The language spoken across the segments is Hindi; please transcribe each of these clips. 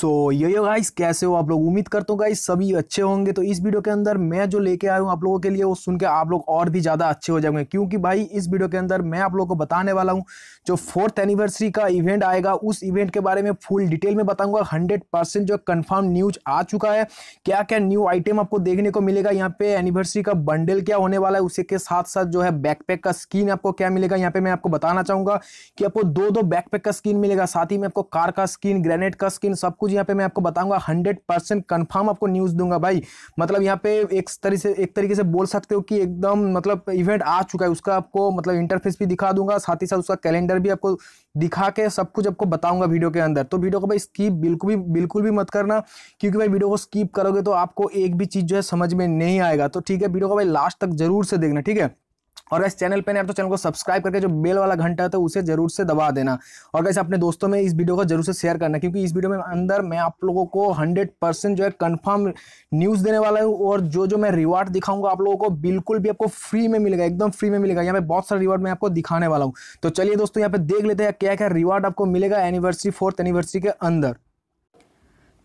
सो so, यो गाइस कैसे हो आप लोग उम्मीद करता हूँ गाइस सभी अच्छे होंगे तो इस वीडियो के अंदर मैं जो लेके आया हूँ आप लोगों के लिए वो सुन के आप लोग और भी ज़्यादा अच्छे हो जाएंगे क्योंकि भाई इस वीडियो के अंदर मैं आप लोगों को बताने वाला हूँ जो फोर्थ एनिवर्सरी का इवेंट आएगा उस इवेंट के बारे में फुल डिटेल में बताऊँगा हंड्रेड जो कन्फर्म न्यूज आ चुका है क्या क्या न्यू आइटम आपको देखने को मिलेगा यहाँ पे एनिवर्सरी का बंडल क्या होने वाला है उसी के साथ साथ जो है बैकपैक का स्कीन आपको क्या मिलेगा यहाँ पे मैं आपको बताना चाहूँगा कि आपको दो दो बैकपैक का स्कीन मिलेगा साथ ही में आपको कार का स्कीन ग्रेनेड का स्किन सब कुछ न्यूज़ यहाँ पे मैं आपको बताऊंगा हंड्रेड परसेंट कन्फर्म आपको न्यूज़ दूंगा भाई मतलब यहाँ पे एक तरीके से एक तरीके से बोल सकते हो कि एकदम मतलब इवेंट आ चुका है उसका आपको मतलब इंटरफेस भी दिखा दूंगा साथ ही साथ उसका कैलेंडर भी आपको दिखा के सब कुछ आपको बताऊंगा वीडियो के अंदर तो वीडियो को भाई स्कीप बिल्कुल भी बिल्कुल भी मत करना क्योंकि भाई वीडियो को स्कीप करोगे तो आपको एक भी चीज़ जो है समझ में नहीं आएगा तो ठीक है वीडियो को भाई लास्ट तक जरूर से देखना ठीक है और इस चैनल पर नहीं तो चैनल को सब्सक्राइब करके जो बेल वाला घंटा है तो उसे जरूर से दबा देना और कैसे अपने दोस्तों में इस वीडियो को जरूर से शेयर करना क्योंकि इस वीडियो में अंदर मैं आप लोगों को हंड्रेड परसेंट जो है कन्फर्म न्यूज़ देने वाला हूँ और जो जो मैं रिवार्ड दिखाऊंगा आप लोगों को बिल्कुल भी आपको फ्री में मिलेगा एकदम फ्री में मिलेगा यहाँ पे बहुत सारा रिवार्ड मैं आपको दिखाने वाला हूँ तो चलिए दोस्तों यहाँ पे देख लेते हैं क्या क्या रिवार्ड आपको मिलेगा एनिवर्सरी फोर्थ एनिवर्सरी के अंदर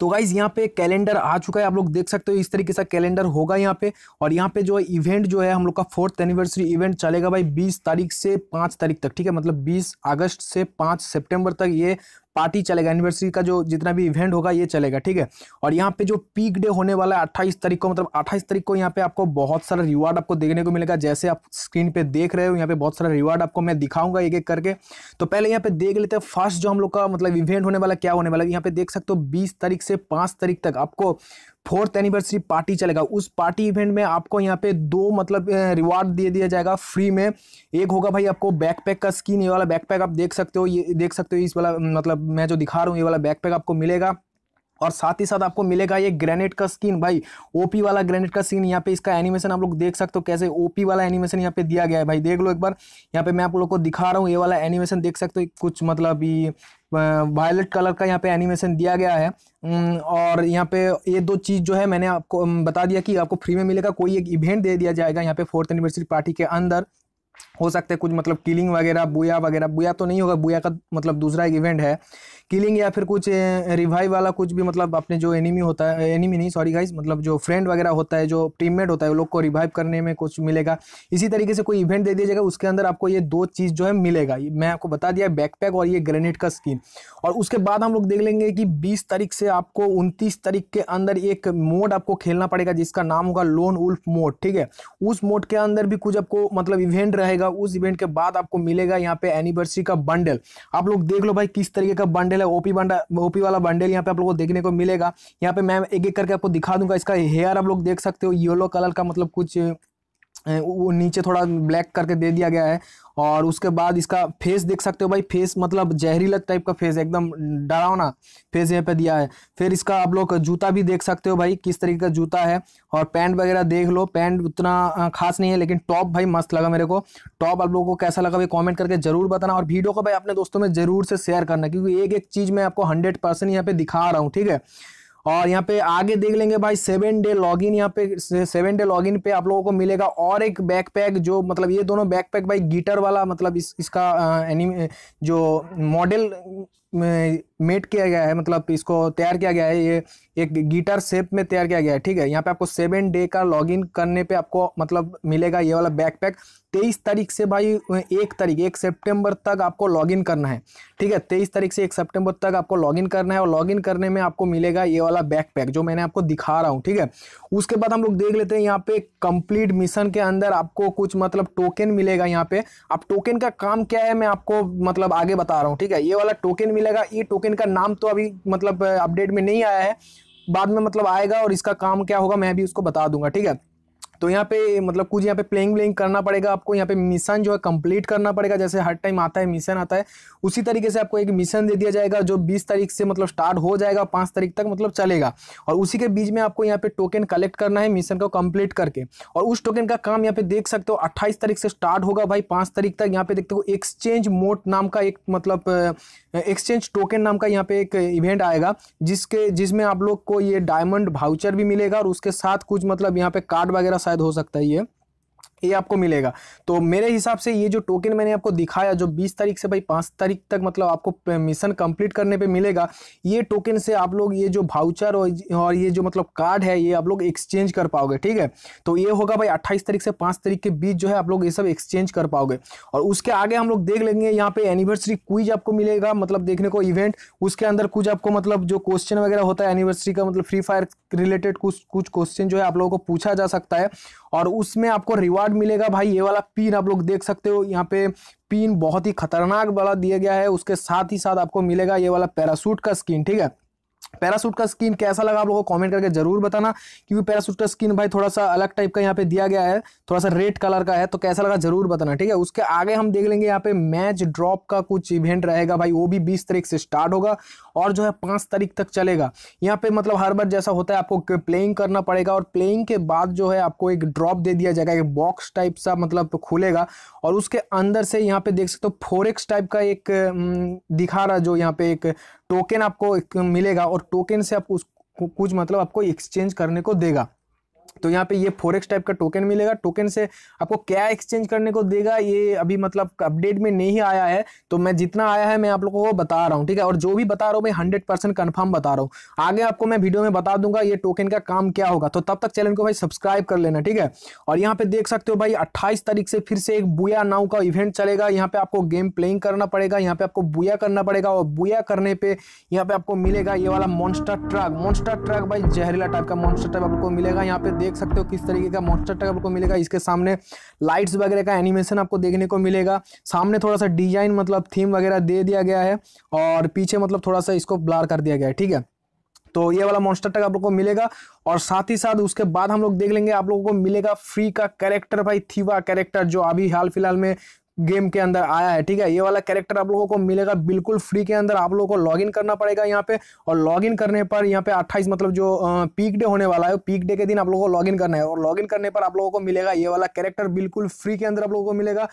तो गाइज यहाँ पे कैलेंडर आ चुका है आप लोग देख सकते हो इस तरीके से कैलेंडर होगा यहाँ पे और यहाँ पे जो इवेंट जो है हम लोग का फोर्थ एनिवर्सरी इवेंट चलेगा भाई 20 तारीख से 5 तारीख तक ठीक है मतलब 20 अगस्त से 5 सितंबर तक ये पार्टी चलेगा एनिवर्सरी का जो जितना भी इवेंट होगा ये चलेगा ठीक है और यहाँ पे जो पीक डे होने वाला है अट्ठाईस तारीख को मतलब अट्ठाईस तारीख को यहाँ पे आपको बहुत सारा रिवार्ड आपको देखने को मिलेगा जैसे आप स्क्रीन पे देख रहे हो यहाँ पे बहुत सारा रिवार्ड आपको मैं दिखाऊंगा एक एक करके तो पहले यहाँ पे देख लेते हैं फर्स्ट जो हम लोग का मतलब इवेंट होने वाला क्या होने वाला यहाँ पे देख सकते हो बीस तारीख से पाँच तारीख तक आपको फोर्थ एनिवर्सरी पार्टी चलेगा उस पार्टी इवेंट में आपको यहाँ पे दो मतलब रिवार्ड दे दिया जाएगा फ्री में एक होगा भाई आपको बैकपैक का स्कीन ये वाला बैकपैक आप देख सकते हो ये देख सकते हो इस वाला मतलब मैं जो दिखा रहा हूँ ये वाला बैकपैक आपको मिलेगा और साथ ही साथ आपको मिलेगा ये ग्रेनेड का स्किन भाई ओपी वाला ग्रेनेड का स्किन यहाँ पे इसका एनिमेशन आप लोग देख सकते हो कैसे ओपी वाला एनिमेशन यहाँ पे दिया गया है भाई देख लो एक बार यहाँ पे मैं आप लोग को दिखा रहा हूँ ये वाला एनिमेशन देख सकते हो कुछ मतलब ये वायलेट कलर का यहाँ पे एनिमेशन दिया गया है और यहाँ पे ये दो चीज़ जो है मैंने आपको बता दिया कि आपको फ्री में मिलेगा कोई एक इवेंट दे दिया जाएगा यहाँ पे फोर्थ एनिवर्सरी पार्टी के अंदर हो सकता है कुछ मतलब किलिंग वगैरह बुया वगैरह बुया तो नहीं होगा बुया का मतलब दूसरा एक इवेंट है किलिंग या फिर कुछ रिवाइव वाला कुछ भी मतलब अपने जो एनिमी होता है एनिमी नहीं सॉरी गाइज मतलब जो फ्रेंड वगैरह होता है जो टीममेट होता है वो लोग को रिवाइव करने में कुछ मिलेगा इसी तरीके से कोई इवेंट दे दिया जाएगा उसके अंदर आपको ये दो चीज़ जो है मिलेगा मैं आपको बता दिया बैकपैक और ये ग्रेनेड का स्किन और उसके बाद हम लोग देख लेंगे कि बीस तारीख से आपको उनतीस तारीख के अंदर एक मोड आपको खेलना पड़ेगा जिसका नाम होगा लोन उल्फ मोड ठीक है उस मोड के अंदर भी कुछ आपको मतलब इवेंट रहेगा उस इवेंट के बाद आपको मिलेगा यहाँ पे एनिवर्सरी का बंडल आप लोग देख लो भाई किस तरीके का बंडल बंडल है ओपी बंडल ओपी वाला बंडल यहाँ पे आप लोग को देखने को मिलेगा यहाँ पे मैं एक एक करके आपको दिखा दूंगा इसका हेयर आप लोग देख सकते हो येलो कलर का मतलब कुछ वो नीचे थोड़ा ब्लैक करके दे दिया गया है और उसके बाद इसका फेस देख सकते हो भाई फेस मतलब जहरीला टाइप का फेस एकदम डरावना फेस यहाँ पे दिया है फिर इसका आप लोग जूता भी देख सकते हो भाई किस तरीके का जूता है और पैंट वगैरह देख लो पैंट उतना खास नहीं है लेकिन टॉप भाई मस्त लगा मेरे को टॉप आप लोगों को कैसा लगा भाई कॉमेंट करके जरूर बताना और वीडियो को भाई अपने दोस्तों में जरूर से शेयर करना क्योंकि एक एक चीज़ मैं आपको हंड्रेड परसेंट यहाँ पे दिखा रहा हूँ ठीक है और यहाँ पे आगे देख लेंगे भाई सेवन डे लॉगिन यहाँ पे सेवन डे लॉगिन पे आप लोगों को मिलेगा और एक बैकपैक जो मतलब ये दोनों बैकपैक भाई गिटर वाला मतलब इस इसका एनिमे जो मॉडल मेट किया गया है मतलब इसको तैयार किया गया है ये एक गिटार शेप में तैयार किया गया है ठीक है यहाँ पे आपको सेवन डे का लॉगिन करने पे आपको मतलब मिलेगा ये वाला बैकपैक तेईस तारीख से भाई एक तारीख एक सितंबर तक आपको लॉगिन करना है ठीक है तेईस तारीख से एक सितंबर तक आपको लॉगिन करना है और लॉगिन करने में आपको मिलेगा ये वाला बैकपैक जो मैंने आपको दिखा रहा हूँ ठीक है उसके बाद हम लोग देख लेते हैं यहाँ पे कंप्लीट मिशन के अंदर आपको कुछ मतलब टोकन मिलेगा यहाँ पे अब टोकन का काम क्या है मैं आपको मतलब आगे बता रहा हूँ ठीक है ये वाला टोकन मिलेगा ई टोकन का नाम तो अभी मतलब अपडेट में नहीं आया है बाद में मतलब आएगा और इसका काम क्या होगा मैं भी उसको बता दूंगा ठीक है तो यहाँ पे मतलब कुछ यहाँ पे प्लेइंग व्लेइंग करना पड़ेगा आपको यहाँ पे मिशन जो है कंप्लीट करना पड़ेगा जैसे हर टाइम आता है मिशन आता है उसी तरीके से आपको एक मिशन दे दिया जाएगा जो बीस तारीख से मतलब स्टार्ट हो जाएगा पाँच तारीख तक मतलब चलेगा और उसी के बीच में आपको यहाँ पे टोकन कलेक्ट करना है मिशन को कम्प्लीट करके और उस टोकन का काम यहाँ पे देख सकते हो अट्ठाईस तारीख से स्टार्ट होगा भाई पाँच तारीख तक यहाँ पे देखते हो एक्सचेंज मोट नाम का एक मतलब एक्सचेंज टोकन नाम का यहाँ पे एक इवेंट आएगा जिसके जिसमें आप लोग को ये डायमंड भाउचर भी मिलेगा और उसके साथ कुछ मतलब यहाँ पे कार्ड वगैरह शायद हो सकता है ये ये आपको मिलेगा तो मेरे हिसाब से ये जो टोकन मैंने आपको दिखाया जो 20 तारीख से भाई 5 तारीख तक मतलब आपको मिशन कंप्लीट करने पे मिलेगा ये टोकन से आप लोग ये जो भाउचर और ये जो मतलब कार्ड है ये आप लोग एक्सचेंज कर पाओगे ठीक है तो ये होगा भाई 28 तारीख से 5 तारीख के बीच जो है आप लोग ये सब एक्सचेंज कर पाओगे और उसके आगे हम लोग देख लेंगे यहाँ पे एनिवर्सरी क्विज आपको मिलेगा मतलब देखने को इवेंट उसके अंदर कुछ आपको मतलब जो क्वेश्चन वगैरह होता है एनिवर्सरी का मतलब फ्री फायर रिलेटेड कुछ कुछ क्वेश्चन जो है आप लोगों को पूछा जा सकता है और उसमें आपको रिवार्ड मिलेगा भाई ये वाला पिन आप लोग देख सकते हो यहाँ पे पिन बहुत ही खतरनाक वाला दिया गया है उसके साथ ही साथ आपको मिलेगा ये वाला पैरासूट का स्किन ठीक है पैरासूट का स्किन कैसा लगा आप लोगों को कमेंट करके जरूर बताना क्योंकि पैरासूट का स्किन भाई थोड़ा सा अलग टाइप का यहाँ पे दिया गया है थोड़ा सा रेड कलर का है तो कैसा लगा जरूर बताना ठीक है उसके आगे हम देख लेंगे यहाँ पे मैच ड्रॉप का कुछ इवेंट रहेगा भाई वो भी बीस तारीख से स्टार्ट होगा और जो है पाँच तारीख तक चलेगा यहाँ पे मतलब हर बार जैसा होता है आपको प्लेइंग करना पड़ेगा और प्लेइंग के बाद जो है आपको एक ड्रॉप दे दिया जाएगा एक बॉक्स टाइप सा मतलब तो खुलेगा और उसके अंदर से यहाँ पे देख सकते हो फोरेक्स टाइप का एक दिखा रहा जो यहाँ पे एक टोकन आपको मिलेगा और टोकन से आप कुछ मतलब आपको एक्सचेंज करने को देगा तो यहाँ पे ये फोरेक्स टाइप का टोकन मिलेगा टोकन से आपको क्या एक्सचेंज करने को देगा ये अभी मतलब अपडेट में नहीं आया है तो मैं जितना आया है मैं आप लोगों को बता रहा हूँ ठीक है और जो भी बता रहा हूँ मैं हंड्रेड परसेंट कन्फर्म बता रहा हूँ आगे आपको मैं वीडियो में बता दूंगा ये टोकन का काम क्या होगा तो तब तक चैनल को भाई सब्सक्राइब कर लेना ठीक है और यहाँ पे देख सकते हो भाई अट्ठाईस तारीख से फिर से एक बुया नाव का इवेंट चलेगा यहाँ पे आपको गेम प्लेइंग करना पड़ेगा यहाँ पे आपको बुया करना पड़ेगा और बुया करने पे यहाँ पे आपको मिलेगा ये वाला मॉन्स्टर ट्रक मॉन्स्टर ट्रक भाई जहरीला टाइप का मॉन्स्टर टाइप आपको मिलेगा यहाँ पे देख सकते हो किस तरीके का मॉन्स्टर टैग आपको मिलेगा इसके सामने लाइट्स वगैरह का एनिमेशन आपको देखने को मिलेगा सामने थोड़ा सा डिजाइन मतलब थीम वगैरह दे दिया गया है और पीछे मतलब थोड़ा सा इसको ब्लार कर दिया गया है ठीक है तो ये वाला मॉन्स्टर टैग आप लोग को मिलेगा और साथ ही साथ उसके बाद हम लोग देख लेंगे आप लोगों को मिलेगा फ्री का कैरेक्टर भाई थीवा कैरेक्टर जो अभी हाल फिलहाल में गेम के अंदर आया है ठीक है ये वाला कैरेक्टर आप लोगों को मिलेगा बिल्कुल फ्री के अंदर आप लोगों को लॉगिन करना पड़ेगा यहाँ पे और लॉगिन करने पर यहाँ पे 28 मतलब जो पीक डे होने वाला है पीक डे के दिन आप लोगों को लॉगिन करना है और लॉगिन करने पर आप लोगों को मिलेगा ये वाला कैरेक्टर बिल्कुल फ्री के अंदर आप लोगों को मिलेगा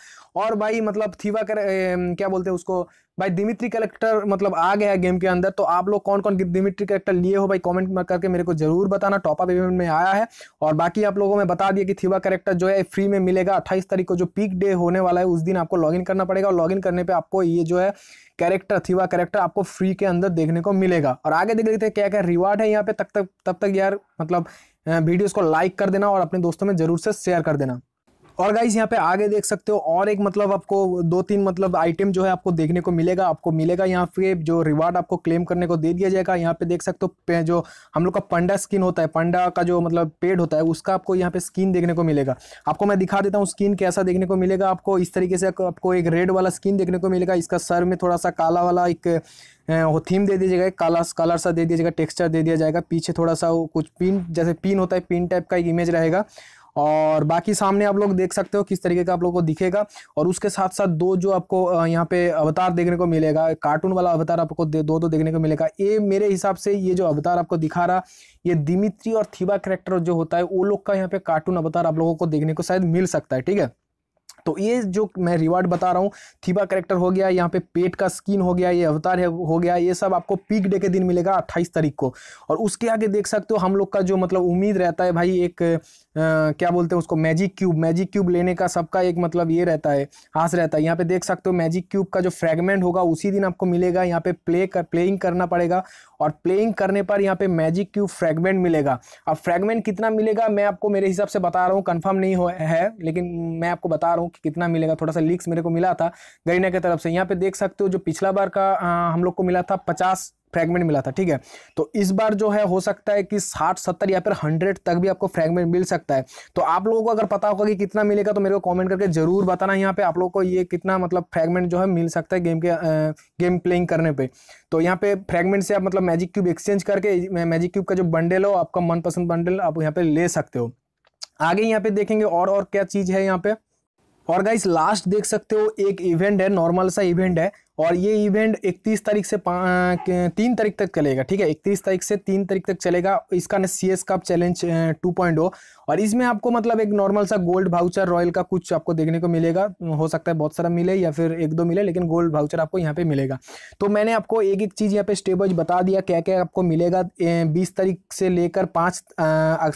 और भाई मतलब थीवा कर, ए, क्या बोलते हैं उसको भाई दिमित्री कैरेक्टर मतलब आ गया गेम के अंदर तो आप लोग कौन कौन दिमित्री कैरेक्टर लिए हो भाई कमेंट करके मेरे को जरूर बताना टॉप अप इवेंट में आया है और बाकी आप लोगों में बता दिया कि थीवा कैरेक्टर जो है फ्री में मिलेगा अट्ठाईस तारीख को जो पीक डे होने वाला है उस दिन आपको लॉग करना पड़ेगा और इन करने पर आपको ये जो है कैरेक्टर थीवा कैरेक्टर आपको फ्री के अंदर देखने को मिलेगा और आगे देख लेते हैं क्या क्या रिवार्ड है यहाँ पे तब तक तब तक यार मतलब वीडियोज़ को लाइक कर देना और अपने दोस्तों में जरूर से शेयर कर देना और गाइज यहाँ पे आगे देख सकते हो और एक मतलब आपको दो तीन मतलब आइटम जो है आपको देखने को मिलेगा आपको मिलेगा यहाँ पे जो रिवार्ड आपको क्लेम करने को दे दिया जाएगा यहाँ पे देख सकते हो जो हम लोग का पंडा स्किन होता है पंडा का जो मतलब पेड होता है उसका आपको यहाँ पे स्किन देखने को मिलेगा आपको मैं दिखा देता हूँ स्किन कैसा देखने को मिलेगा आपको इस तरीके से आपको एक रेड वाला स्किन देखने को मिलेगा इसका सर में थोड़ा सा काला वाला एक वो थीम दे दीजिएगा एक काला कलर सा दे दीजिएगा टेक्सचर दे दिया जाएगा पीछे थोड़ा सा वो कुछ पिन जैसे पिन होता है पिन टाइप का एक इमेज रहेगा और बाकी सामने आप लोग देख सकते हो किस तरीके का आप लोग को दिखेगा और उसके साथ साथ दो जो आपको यहाँ पे अवतार देखने को मिलेगा कार्टून वाला अवतार आपको दो दो देखने को मिलेगा ये मेरे हिसाब से ये जो अवतार आपको दिखा रहा ये दिमित्री और थीबा करेक्टर जो होता है वो लोग का यहाँ पे कार्टून अवतार आप लोगों को देखने को शायद मिल सकता है ठीक है तो ये जो मैं रिवार्ड बता रहा हूँ थीबा करेक्टर हो गया यहाँ पे पेट का स्किन हो गया ये अवतार हो गया ये सब आपको पीक डे के दिन मिलेगा अट्ठाईस तारीख को और उसके आगे देख सकते हो हम लोग का जो मतलब उम्मीद रहता है भाई एक आ, क्या बोलते हैं उसको मैजिक क्यूब मैजिक क्यूब लेने का सबका एक मतलब ये रहता है आस रहता है यहाँ पे देख सकते हो मैजिक क्यूब का जो फ्रेगमेंट होगा उसी दिन आपको मिलेगा यहाँ पे प्ले कर प्लेइंग करना पड़ेगा और प्लेइंग करने पर यहाँ पे मैजिक क्यूब फ्रेगमेंट मिलेगा अब फ्रेगमेंट कितना मिलेगा मैं आपको मेरे हिसाब से बता रहा हूँ कन्फर्म नहीं हो है लेकिन मैं आपको बता रहा हूँ कि कितना मिलेगा थोड़ा सा लीक्स मेरे को मिला था गरीना की तरफ से यहाँ पे देख सकते हो जो पिछला बार का आ, हम लोग को मिला था पचास फ्रैगमेंट मिला था ठीक है तो इस बार जो है हो सकता है कि साठ सत्तर या फिर हंड्रेड तक भी आपको फ्रैगमेंट मिल सकता है तो आप लोगों को अगर पता होगा कि कितना मिलेगा तो मेरे को कॉमेंट करके जरूर बताना यहाँ पे आप लोगों को ये कितना मतलब फ्रैगमेंट जो है मिल सकता है गेम के आ, गेम प्लेइंग करने पे तो यहाँ पे फ्रेगमेंट से आप मतलब मैजिक क्यूब एक्सचेंज करके मैजिक क्यूब का जो बंडल हो आपका मनपसंद बंडल आप यहाँ पे ले सकते हो आगे यहाँ पे देखेंगे और और क्या चीज़ है यहाँ पे और गाइस लास्ट देख सकते हो एक इवेंट है नॉर्मल सा इवेंट है और ये इवेंट 31 तारीख से तीन तारीख तक चलेगा ठीक है 31 तारीख से तीन तारीख तक चलेगा इसका ना सी एस कप चैलेंज 2.0 और इसमें आपको मतलब एक नॉर्मल सा गोल्ड भाउचर रॉयल का कुछ आपको देखने को मिलेगा हो सकता है बहुत सारा मिले या फिर एक दो मिले लेकिन गोल्ड भाउचर आपको यहाँ पे मिलेगा तो मैंने आपको एक एक चीज़ यहाँ पे स्टेप वाइज बता दिया क्या क्या आपको मिलेगा बीस तारीख से लेकर पाँच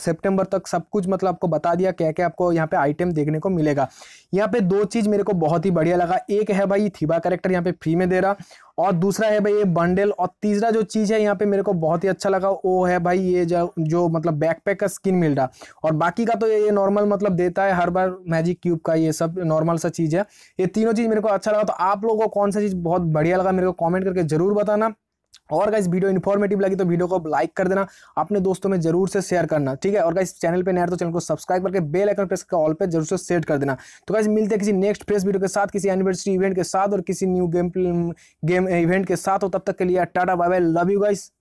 सेप्टेम्बर तक सब कुछ मतलब आपको बता दिया क्या क्या आपको यहाँ पे आइटम देखने को मिलेगा यहाँ पे दो चीज़ मेरे को बहुत ही बढ़िया लगा एक है भाई थीबा करेक्टर यहाँ पे फ्री फ्री में दे रहा और दूसरा है भाई ये बंडल और तीसरा जो चीज़ है यहाँ पे मेरे को बहुत ही अच्छा लगा वो है भाई ये जो, जो मतलब बैकपैक का स्किन मिल रहा और बाकी का तो ये, नॉर्मल मतलब देता है हर बार मैजिक क्यूब का ये सब नॉर्मल सा चीज़ है ये तीनों चीज़ मेरे को अच्छा लगा तो आप लोगों को कौन सा चीज़ बहुत बढ़िया लगा मेरे को कॉमेंट करके ज़रूर बताना और गाइस वीडियो इन्फॉर्मेटिव लगी तो वीडियो को लाइक कर देना अपने दोस्तों में जरूर से शेयर करना ठीक है और गाइस चैनल पे नया तो चैनल को सब्सक्राइब करके बेल आइकन प्रेस करके ऑल पे जरूर से सेट कर देना तो गाइस मिलते हैं किसी नेक्स्ट फ्रेश वीडियो के साथ किसी एनिवर्सरी इवेंट के साथ और किसी न्यू गेम गेम इवेंट के साथ हो तब तक के लिए tata bye bye love you guys